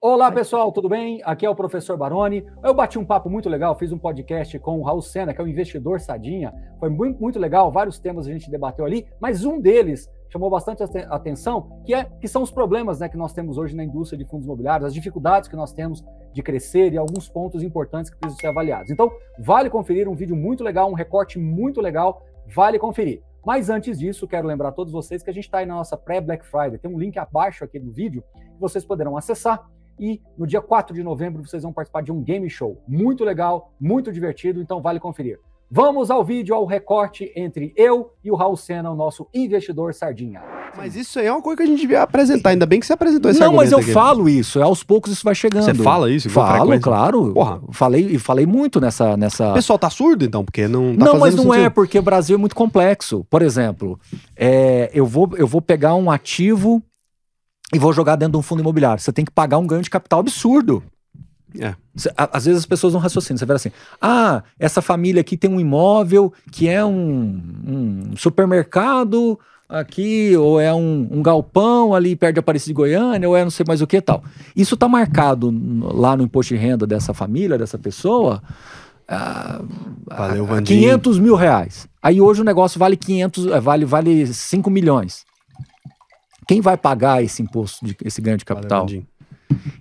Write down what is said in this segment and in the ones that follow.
Olá pessoal, tudo bem? Aqui é o professor Baroni. Eu bati um papo muito legal, fiz um podcast com o Raul Senna, que é um investidor sadinha. Foi muito, muito legal, vários temas a gente debateu ali, mas um deles chamou bastante atenção, que é que são os problemas né, que nós temos hoje na indústria de fundos imobiliários, as dificuldades que nós temos de crescer e alguns pontos importantes que precisam ser avaliados. Então, vale conferir um vídeo muito legal, um recorte muito legal, vale conferir. Mas antes disso, quero lembrar a todos vocês que a gente está aí na nossa pré-Black Friday. Tem um link abaixo aqui do vídeo que vocês poderão acessar e no dia 4 de novembro vocês vão participar de um game show. Muito legal, muito divertido, então vale conferir. Vamos ao vídeo, ao recorte entre eu e o Raul Senna, o nosso investidor sardinha. Mas isso aí é uma coisa que a gente devia apresentar, ainda bem que você apresentou esse Não, mas eu aqui. falo isso, é aos poucos isso vai chegando. Você fala isso? Falo, claro. Porra. Falei, falei muito nessa, nessa... O pessoal tá surdo então, porque não tá Não, mas não é, sentido. é, porque o Brasil é muito complexo. Por exemplo, é, eu, vou, eu vou pegar um ativo e vou jogar dentro de um fundo imobiliário. Você tem que pagar um ganho de capital absurdo. É. Às vezes as pessoas não raciocinam. Você vê assim: ah, essa família aqui tem um imóvel que é um, um supermercado aqui, ou é um, um galpão ali perto de Aparecida de Goiânia, ou é não sei mais o que tal. Isso está marcado lá no imposto de renda dessa família, dessa pessoa, ah, Valeu, 500 ah, mil reais. Aí hoje o negócio vale 500, eh, vale, vale 5 milhões. Quem vai pagar esse imposto, de, esse ganho de capital? Valeu,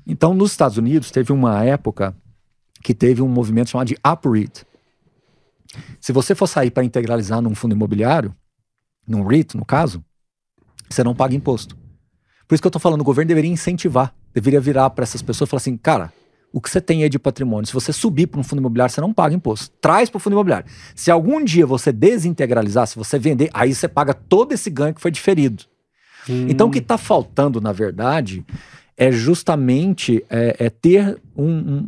então, nos Estados Unidos, teve uma época que teve um movimento chamado de UPREIT. Se você for sair para integralizar num fundo imobiliário, num REIT, no caso, você não paga imposto. Por isso que eu estou falando, o governo deveria incentivar, deveria virar para essas pessoas e falar assim, cara, o que você tem aí de patrimônio, se você subir para um fundo imobiliário, você não paga imposto. Traz para o fundo imobiliário. Se algum dia você desintegralizar, se você vender, aí você paga todo esse ganho que foi diferido. Hum. Então, o que está hum. faltando, na verdade, é justamente é, é ter um, um,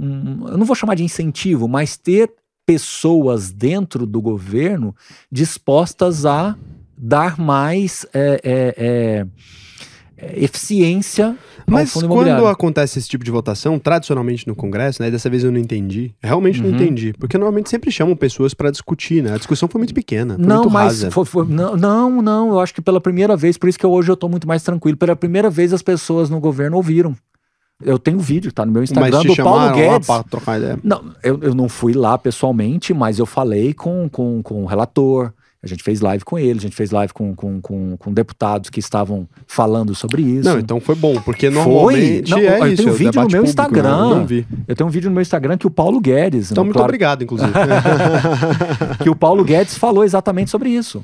um, Eu não vou chamar de incentivo, mas ter pessoas dentro do governo dispostas a dar mais. É, é, é é, eficiência mas quando acontece esse tipo de votação tradicionalmente no Congresso né dessa vez eu não entendi realmente uhum. não entendi porque normalmente sempre chamam pessoas para discutir né a discussão foi muito pequena foi não muito mas foi, foi, não, não eu acho que pela primeira vez por isso que hoje eu estou muito mais tranquilo pela primeira vez as pessoas no governo ouviram eu tenho vídeo, tá no meu Instagram do Paulo Guedes. Lá trocar ideia. Não, eu, eu não fui lá pessoalmente, mas eu falei com, com, com o relator, a gente fez live com ele, a gente fez live com, com, com, com deputados que estavam falando sobre isso. Não, então foi bom, porque normalmente foi. Não, é eu isso. Tenho um é vídeo no meu público, né? Instagram. Não, vi. Eu tenho um vídeo no meu Instagram que o Paulo Guedes. Né? Então, muito claro, obrigado, inclusive. que o Paulo Guedes falou exatamente sobre isso.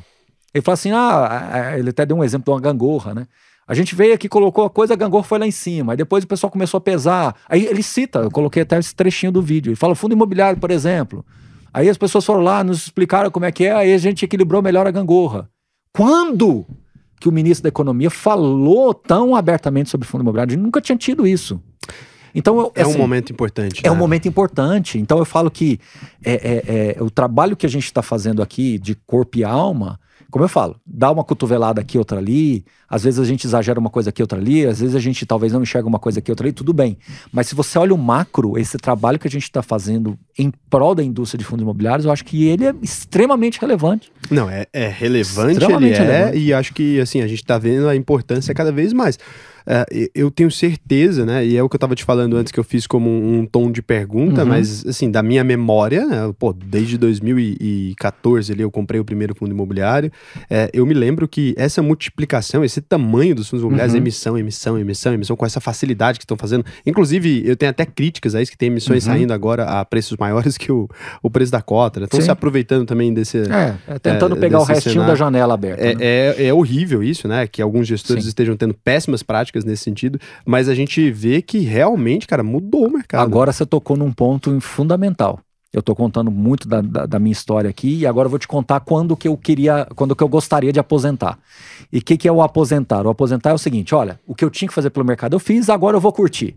Ele falou assim: ah, é, é", ele até deu um exemplo de uma gangorra, né? A gente veio aqui, colocou a coisa, a gangorra foi lá em cima. Aí depois o pessoal começou a pesar. Aí ele cita, eu coloquei até esse trechinho do vídeo. Ele fala: fundo imobiliário, por exemplo. Aí as pessoas foram lá, nos explicaram como é que é, aí a gente equilibrou melhor a gangorra. Quando que o ministro da Economia falou tão abertamente sobre fundo imobiliário? A gente nunca tinha tido isso. Então, eu, é assim, um momento importante. É né? um momento importante. Então eu falo que é, é, é o trabalho que a gente está fazendo aqui de corpo e alma como eu falo, dá uma cotovelada aqui, outra ali, às vezes a gente exagera uma coisa aqui, outra ali, às vezes a gente talvez não enxerga uma coisa aqui, outra ali, tudo bem. Mas se você olha o macro, esse trabalho que a gente está fazendo em prol da indústria de fundos imobiliários, eu acho que ele é extremamente relevante. Não, é, é relevante, ele é, relevante. e acho que assim, a gente está vendo a importância cada vez mais. É, eu tenho certeza, né? E é o que eu tava te falando antes que eu fiz como um, um tom de pergunta, uhum. mas assim, da minha memória, né, pô, desde 2014 ali eu comprei o primeiro fundo imobiliário. É, eu me lembro que essa multiplicação, esse tamanho dos fundos imobiliários, uhum. emissão, emissão, emissão, emissão, com essa facilidade que estão fazendo. Inclusive, eu tenho até críticas a isso que tem emissões uhum. saindo agora a preços maiores que o, o preço da cota. Estão né, se aproveitando também desse. É, é tentando é, pegar o restinho cenário. da janela aberta. É, né? É, é, horrível isso, né? Que alguns gestores Sim. estejam tendo péssimas práticas práticas nesse sentido, mas a gente vê que realmente, cara, mudou o mercado. Agora você tocou num ponto fundamental. Eu estou contando muito da, da, da, minha história aqui e agora eu vou te contar quando que eu queria, quando que eu gostaria de aposentar. E o que, que é o aposentar? O aposentar é o seguinte: olha, o que eu tinha que fazer pelo mercado eu fiz, agora eu vou curtir.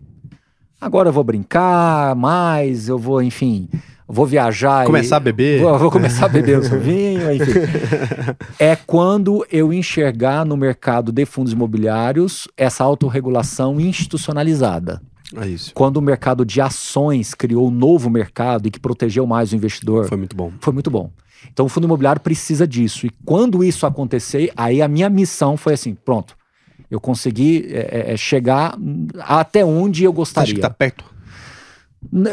Agora eu vou brincar mais, eu vou, enfim, vou viajar. Começar e... a beber. Vou, vou começar a beber o seu vinho, enfim. é quando eu enxergar no mercado de fundos imobiliários essa autorregulação institucionalizada. É isso. Quando o mercado de ações criou um novo mercado e que protegeu mais o investidor. Foi muito bom. Foi muito bom. Então o fundo imobiliário precisa disso. E quando isso acontecer, aí a minha missão foi assim: pronto, eu consegui é, é, é, chegar até onde eu gostaria. Acho que tá perto.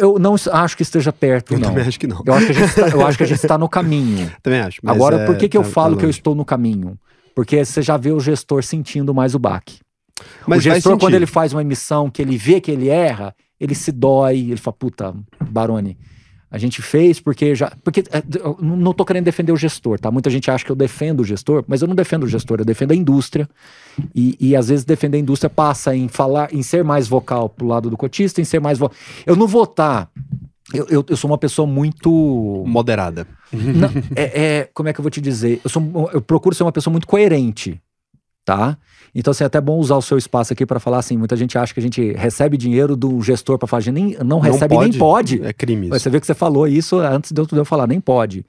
Eu não acho que esteja perto, eu não. também acho que não. Eu acho que a gente está, eu acho que a gente está no caminho. Também acho. Agora, é, por que, que eu tá, falo tá que eu estou no caminho? Porque você já vê o gestor sentindo mais o baque. Mas o gestor, quando ele faz uma emissão que ele vê que ele erra, ele se dói, ele fala, puta, Barone, a gente fez porque já. Porque é, não estou querendo defender o gestor, tá? Muita gente acha que eu defendo o gestor, mas eu não defendo o gestor, eu defendo a indústria. E, e às vezes defender a indústria passa em falar, em ser mais vocal pro lado do cotista, em ser mais vocal. Eu não votar. Tá, eu, eu, eu sou uma pessoa muito. Moderada. Não, é, é, como é que eu vou te dizer? Eu, sou, eu procuro ser uma pessoa muito coerente tá? Então, assim, é até bom usar o seu espaço aqui para falar assim: muita gente acha que a gente recebe dinheiro do gestor para falar, a gente nem, não recebe, não pode, nem pode. É crime. Isso. Você vê que você falou isso antes de eu, falar, nem pode.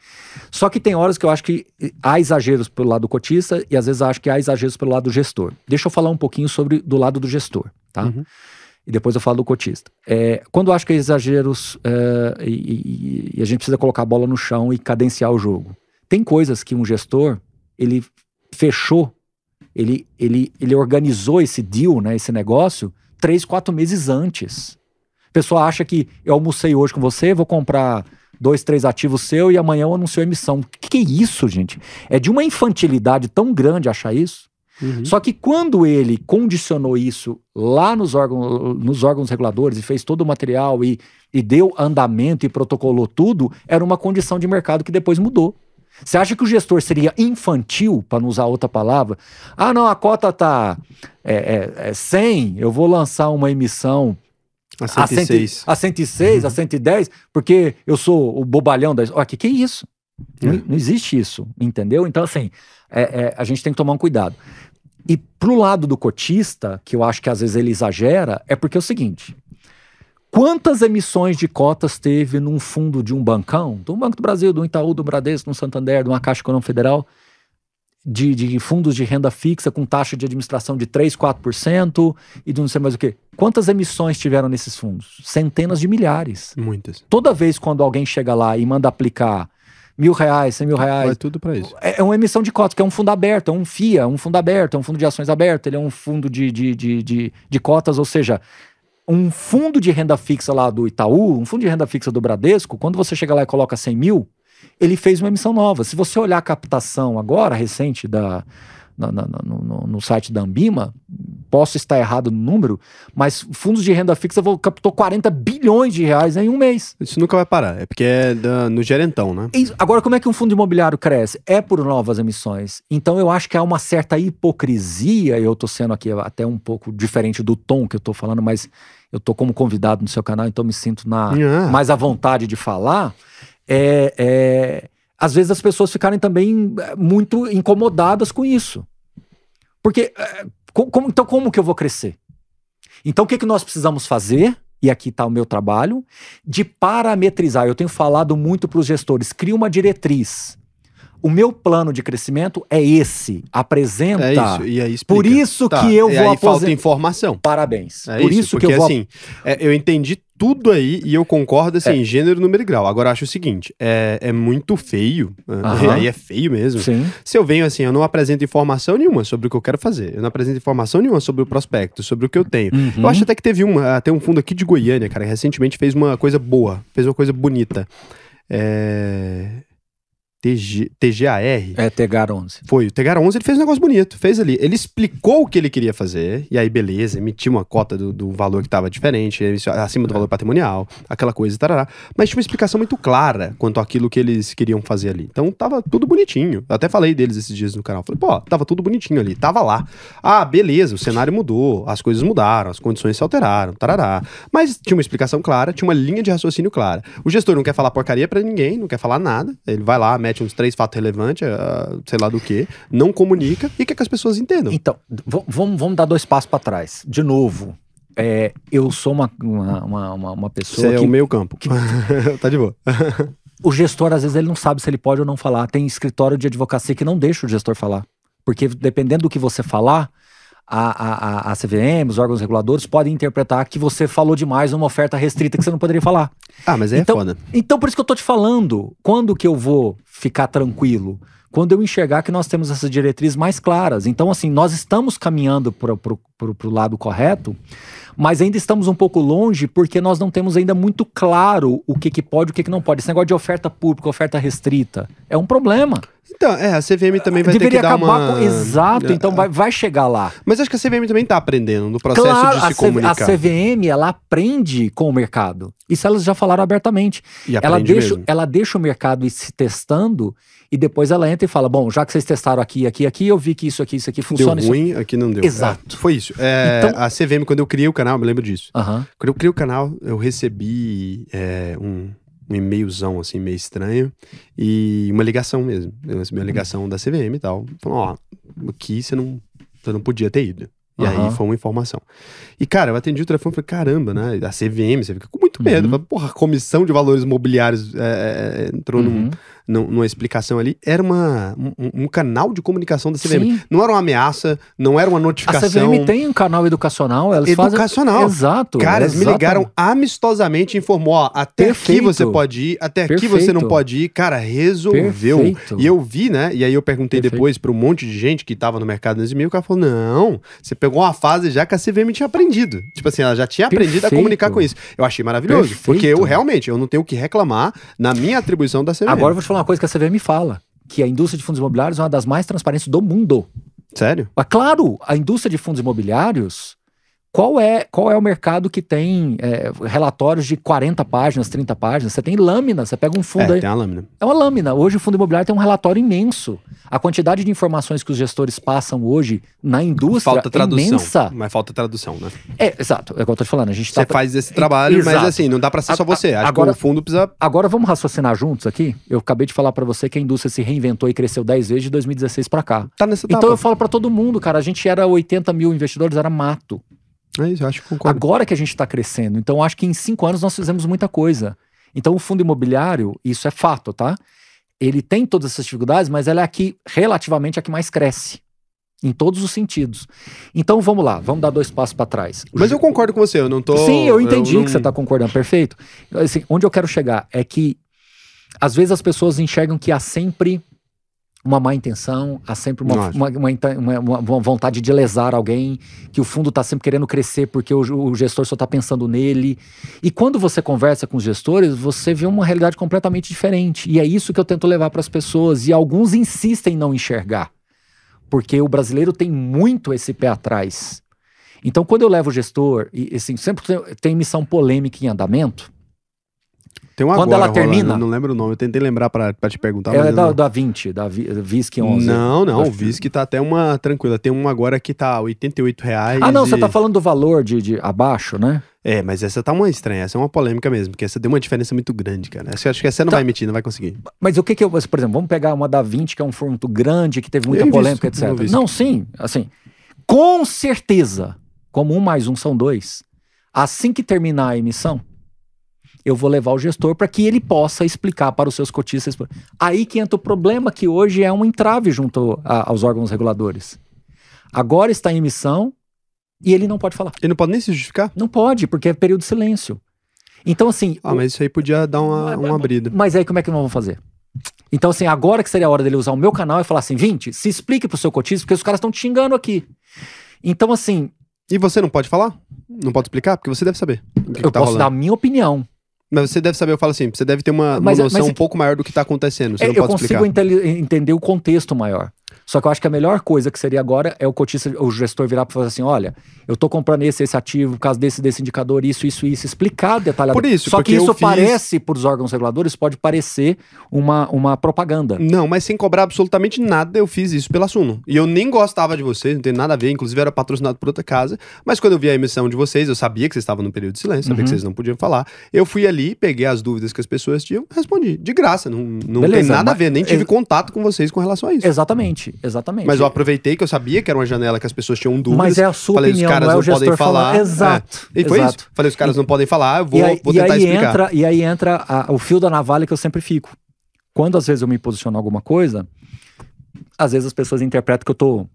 Só que tem horas que eu acho que há exageros pelo lado do cotista e às vezes acho que há exageros pelo lado do gestor. Deixa eu falar um pouquinho sobre do lado do gestor, tá? Uhum. E depois eu falo do cotista. É, quando eu acho que há exageros é, e, e, e a gente precisa colocar a bola no chão e cadenciar o jogo. Tem coisas que um gestor, ele fechou ele, ele, ele organizou esse deal, né, esse negócio, três, quatro meses antes. A pessoa acha que eu almocei hoje com você, vou comprar dois, três ativos seu e amanhã eu anuncio a emissão. Que que é isso, gente? É de uma infantilidade tão grande achar isso. Uhum. Só que quando ele condicionou isso lá nos, órgãos, nos órgãos reguladores e fez todo o material e, e deu andamento e protocolou tudo, era uma condição de mercado que depois mudou. Você acha que o gestor seria infantil, para não usar outra palavra? Ah, não, a cota está é, é, é 100, eu vou lançar uma emissão a 106, a, a, 106, uhum. a 110, porque eu sou o bobalhão da... Olha, que que é isso? Não, é. não, existe isso, entendeu? Então, assim, é, é, a gente tem que tomar um cuidado. E pro lado do cotista, que eu acho que às vezes ele exagera, é porque é o seguinte: Quantas emissões de cotas teve num fundo de um bancão, do Banco do Brasil, do Itaú, do Bradesco, do Santander, de uma Caixa Econômica Federal, de, de, fundos de renda fixa com taxa de administração de 3, 4% e de não sei mais o quê? Quantas emissões tiveram nesses fundos? Centenas de milhares. Muitas. Toda vez quando alguém chega lá e manda aplicar mil reais, cem mil reais. Vai tudo para isso. É, é, uma emissão de cotas, que é um fundo aberto, é um FIA, é um fundo aberto, é um fundo de ações aberto, ele é um fundo de, de, de, de, de cotas, ou seja, um fundo de renda fixa lá do Itaú, um fundo de renda fixa do Bradesco, quando você chega lá e coloca 100 mil, ele fez uma emissão nova. Se você olhar a captação agora, recente, da, no, no, site da Ambima, posso estar errado no número, mas fundos de renda fixa captou 40 bilhões de reais em um mês. Isso nunca vai parar, é porque é da, no gerentão, né? E agora, como é que um fundo imobiliário cresce? É por novas emissões. Então, eu acho que há uma certa hipocrisia, eu estou sendo aqui até um pouco diferente do tom que eu estou falando, mas eu estou como convidado no seu canal, então me sinto na yeah. mais à vontade de falar. é, é às vezes as pessoas ficarem também é, muito incomodadas com isso. Porque é, como, então, como que eu vou crescer? Então, o que, que nós precisamos fazer? E aqui está o meu trabalho, de parametrizar. Eu tenho falado muito para os gestores: cria uma diretriz o meu plano de crescimento é esse. Apresenta. É isso, e aí explica. Por isso tá, que eu vou aposentar. falta informação. Parabéns. É Por isso, isso porque, que eu vou... assim, é, eu entendi tudo aí e eu concordo, assim, é. gênero, número e grau. Agora, acho o seguinte, é, é muito feio, uhum. aí é feio mesmo. Sim. Se eu venho assim, eu não apresento informação nenhuma sobre o que eu quero fazer, eu não apresento informação nenhuma sobre o prospecto, sobre o que eu tenho. Uhum. Eu acho até que teve um até ah, um fundo aqui de Goiânia, cara, que recentemente fez uma coisa boa, fez uma coisa bonita. É... TG, TGAR. É, Tegar 11. Foi, o Tegar 11 ele fez um negócio bonito, fez ali. Ele explicou o que ele queria fazer, e aí beleza, emitiu uma cota do, do valor que estava diferente, acima do é. valor patrimonial, aquela coisa e tarará. Mas tinha uma explicação muito clara quanto àquilo que eles queriam fazer ali. Então tava tudo bonitinho. Eu até falei deles esses dias no canal. Falei, pô, tava tudo bonitinho ali, tava lá. Ah, beleza, o cenário mudou, as coisas mudaram, as condições se alteraram, tarará. Mas tinha uma explicação clara, tinha uma linha de raciocínio clara. O gestor não quer falar porcaria para ninguém, não quer falar nada, ele vai lá, mete repete uns três fatos relevantes, uh, sei lá do que, não comunica e quer que as pessoas entendam. Então, vamos, dar dois passos para trás. De novo, é, eu sou uma, uma, uma, uma pessoa. Você é que, é o meio campo. Que... tá de boa. o gestor, às vezes, ele não sabe se ele pode ou não falar. Tem escritório de advocacia que não deixa o gestor falar. Porque dependendo do que você falar, a, a, a CVM, os órgãos reguladores, podem interpretar que você falou demais numa oferta restrita que você não poderia falar. Ah, mas aí é então, é foda. Então, por isso que eu tô te falando, quando que eu vou ficar tranquilo? Quando eu enxergar que nós temos essas diretrizes mais claras. Então, assim, nós estamos caminhando para para o lado correto, mas ainda estamos um pouco longe porque nós não temos ainda muito claro o que, que pode e o que, que não pode. Esse negócio de oferta pública, oferta restrita, é um problema. Então, é, a CVM também vai Deveria ter que dar uma... Com... Exato, então vai, vai chegar lá. Mas acho que a CVM também está aprendendo no processo claro, de se a comunicar. A CVM, ela aprende com o mercado. Isso elas já falaram abertamente. E ela deixa, mesmo. ela deixa o mercado ir se testando e depois ela entra e fala, bom, já que vocês testaram aqui, aqui, aqui, eu vi que isso aqui, isso aqui funciona. Deu ruim, isso... aqui não deu. Exato. É, foi isso. É, então... A CVM, quando eu criei o canal, eu me lembro disso. Uhum. Quando eu criei o canal, eu recebi é, um, um e-mailzão, assim, meio estranho, e uma ligação mesmo. Eu recebi uma hum. ligação da CVM e tal, Falou, ó, aqui você não, você não podia ter ido. E uhum. aí foi uma informação. E, cara, eu atendi o telefone e falei, caramba, né? A CVM, você fica com muito medo. Uhum. Porra, a comissão de valores mobiliários é, é, é entrou uhum. num, numa explicação ali, era uma, um, um canal de comunicação da CVM. Sim. Não era uma ameaça, não era uma notificação. A CVM tem um canal educacional, elas educacional. Fazem... Exato. Cara, eles me ligaram amistosamente e informou, ó, até Perfeito. aqui você pode ir, até aqui você não pode ir. Cara, resolveu. Perfeito. E eu vi, né? E aí eu perguntei depois para um monte de gente que tava no mercado nesse meio, o cara falou, não, você pegou uma fase já que a CVM tinha aprendido. Tipo assim, ela já tinha aprendido a comunicar com isso. Eu achei maravilhoso, porque eu realmente, eu não tenho o que reclamar na minha atribuição da CVM. Agora eu vou te falar uma coisa que a CVM fala, que a indústria de fundos imobiliários é uma das mais transparentes do mundo. Sério? Mas, claro, a indústria de fundos imobiliários qual é, qual é o mercado que tem é, relatórios de 40 páginas, 30 páginas? Você tem lâmina, você pega um fundo é, aí. Tem uma lâmina. É uma lâmina. Hoje o fundo imobiliário tem um relatório imenso. A quantidade de informações que os gestores passam hoje na indústria falta é tradução, é imensa. Mas falta tradução, né? É, exato. É o que eu tô te falando. A gente tá... Você faz esse trabalho, mas assim, não dá para ser a, só você. Acho agora, que o fundo precisa. Agora vamos raciocinar juntos aqui. Eu acabei de falar para você que a indústria se reinventou e cresceu 10 vezes de 2016 para cá. Tá nessa então etapa. Então eu falo para todo mundo, cara, a gente era 80 mil investidores, era mato. É isso, acho que concordo. Agora que a gente está crescendo. Então, acho que em cinco anos nós fizemos muita coisa. Então, o fundo imobiliário, isso é fato, tá? Ele tem todas essas dificuldades, mas ela é aqui relativamente é a que mais cresce. Em todos os sentidos. Então vamos lá, vamos dar dois passos para trás. Mas eu concordo com você, eu não tô. Sim, eu entendi eu não... que você está concordando, perfeito. Assim, onde eu quero chegar é que às vezes as pessoas enxergam que há sempre uma má intenção, há sempre uma, uma, uma, uma, vontade de lesar alguém, que o fundo está sempre querendo crescer porque o, o gestor só está pensando nele. E quando você conversa com os gestores, você vê uma realidade completamente diferente. E é isso que eu tento levar para as pessoas. E alguns insistem em não enxergar, porque o brasileiro tem muito esse pé atrás. Então, quando eu levo o gestor, e assim, sempre tem missão polêmica em andamento, tem Quando agora, ela termina. Rola, não, lembro o nome, eu tentei lembrar pra, pra te perguntar. É da, da 20, da Visc 11. Não, não, o Visc tá até uma tranquila. Tem uma agora que tá 88 reais. Ah, não, e... você tá falando do valor de, de abaixo, né? É, mas essa tá uma estranha, essa é uma polêmica mesmo, porque essa deu uma diferença muito grande, cara. Essa, acho que essa não tá. vai emitir, não vai conseguir. Mas o que que eu. Por exemplo, vamos pegar uma da 20, que é um formato grande, que teve muita eu polêmica, visto, etc. não, sim, assim. Com certeza, como um mais um são dois, assim que terminar a emissão, eu vou levar o gestor para que ele possa explicar para os seus cotistas. Aí que entra o problema que hoje é um entrave junto a, aos órgãos reguladores. Agora está em emissão e ele não pode falar. Ele não pode nem se justificar? Não pode, porque é período de silêncio. Então, assim. Ah, mas isso aí podia dar uma, mas, uma abrida. Mas aí como é que nós vamos fazer? Então, assim, agora que seria a hora dele usar o meu canal e falar assim: Vinte, se explique pro seu cotista, porque os caras estão te xingando aqui. Então, assim. E você não pode falar? Não pode explicar? Porque você deve saber. eu tá posso rolando. dar a minha opinião. Mas você deve saber, eu falo assim, você deve ter uma, mas, uma noção mas, um pouco maior do que está acontecendo. Você é, não pode eu consigo entender o contexto maior. Só que eu acho que a melhor coisa que seria agora é o cotista, o gestor virar para falar assim: olha, eu tô comprando esse, esse ativo por causa desse, desse indicador, isso, isso, isso, explicar detalhadamente. Por isso, Só que isso fiz... parece, para os órgãos reguladores, pode parecer uma, uma propaganda. Não, mas sem cobrar absolutamente nada, eu fiz isso pela Suno. E eu nem gostava de vocês, não tem nada a ver, inclusive era patrocinado por outra casa. Mas quando eu vi a emissão de vocês, eu sabia que vocês estavam no período de silêncio, sabia uhum. que vocês não podiam falar. Eu fui ali, peguei as dúvidas que as pessoas tinham, respondi. De graça, não, não Beleza, tem nada mas... a ver, nem tive ex... contato com vocês com relação a isso. Exatamente. Exatamente. Mas eu aproveitei que eu sabia que era uma janela que as pessoas tinham dúvidas. Mas é a sua falei, opinião, os caras não, é não podem falar. falar. Exato. É. E foi exato. isso. Falei, os caras e, não podem falar, vou, aí, vou tentar explicar. Entra, e aí entra a, o fio da navalha que eu sempre fico. Quando às vezes eu me posiciono alguma coisa, às vezes as pessoas interpretam que eu tô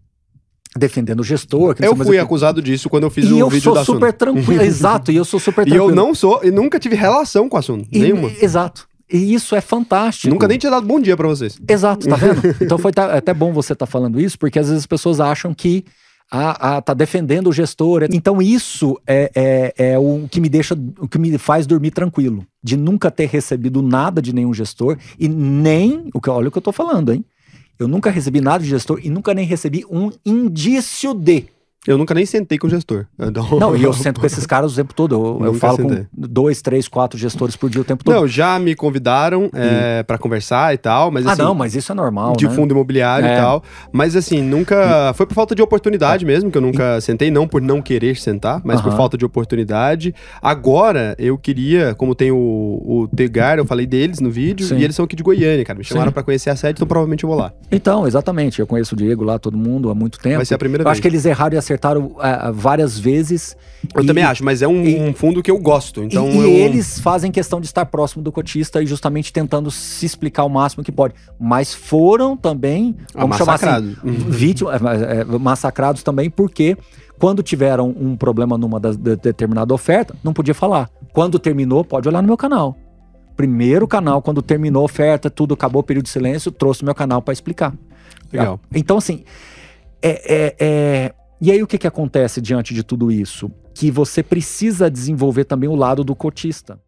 defendendo o gestor. eu fui acusado disso quando eu fiz e o eu vídeo sou da sou super tranquilo, exato, e eu sou super tranquilo. E eu não sou, e nunca tive relação com a assunto. e, nenhuma. Exato. E isso é fantástico. Nunca nem tinha dado bom dia para vocês. Exato, tá vendo? então foi tá, é até bom você estar tá falando isso, porque às vezes as pessoas acham que tá defendendo o gestor. Então, isso é, é, é, o que me deixa, o que me faz dormir tranquilo. De nunca ter recebido nada de nenhum gestor e nem. O que, olha o que eu tô falando, hein? Eu nunca recebi nada de gestor e nunca nem recebi um indício de. Eu nunca nem sentei com o gestor. Então... Não, e eu sento com esses caras o tempo todo. Eu, eu falo sentei. com dois, três, quatro gestores por dia o tempo todo. Não, já me convidaram é, hum. para conversar e tal, mas ah, assim... Ah não, mas isso é normal, De né? fundo imobiliário é. e tal. Mas assim, nunca... Foi por falta de oportunidade é. mesmo que eu nunca sentei. Não por não querer sentar, mas uh -huh. por falta de oportunidade. Agora, eu queria, como tem o, o Tegar, eu falei deles no vídeo, Sim. e eles são aqui de Goiânia, cara. Me chamaram para conhecer a sede, então provavelmente eu vou lá. Então, exatamente. Eu conheço o Diego lá, todo mundo, há muito tempo. Vai ser a primeira eu vez. acho que eles erraram e acertaram é, várias vezes. Eu e, também acho, mas é um, e, um, fundo que eu gosto. Então e, eu... e, eles fazem questão de estar próximo do cotista e justamente tentando se explicar o máximo que pode. Mas foram também, vamos chamar assim, é, é, massacrados também, porque quando tiveram um problema numa da, de determinada oferta, não podia falar. Quando terminou, pode olhar no meu canal. Primeiro canal, quando terminou a oferta, tudo acabou, período de silêncio, trouxe meu canal para explicar. Legal. Então, assim, é, é, é, e aí o que, que acontece diante de tudo isso? Que você precisa desenvolver também o lado do cotista.